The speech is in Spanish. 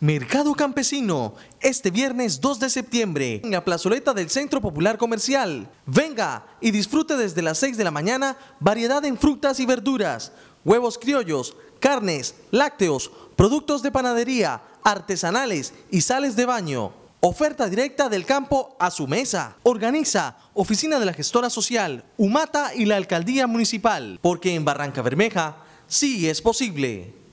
Mercado Campesino, este viernes 2 de septiembre, en la plazoleta del Centro Popular Comercial. Venga y disfrute desde las 6 de la mañana variedad en frutas y verduras, huevos criollos, carnes, lácteos, productos de panadería, artesanales y sales de baño. Oferta directa del campo a su mesa. Organiza Oficina de la Gestora Social, Humata y la Alcaldía Municipal, porque en Barranca Bermeja sí es posible.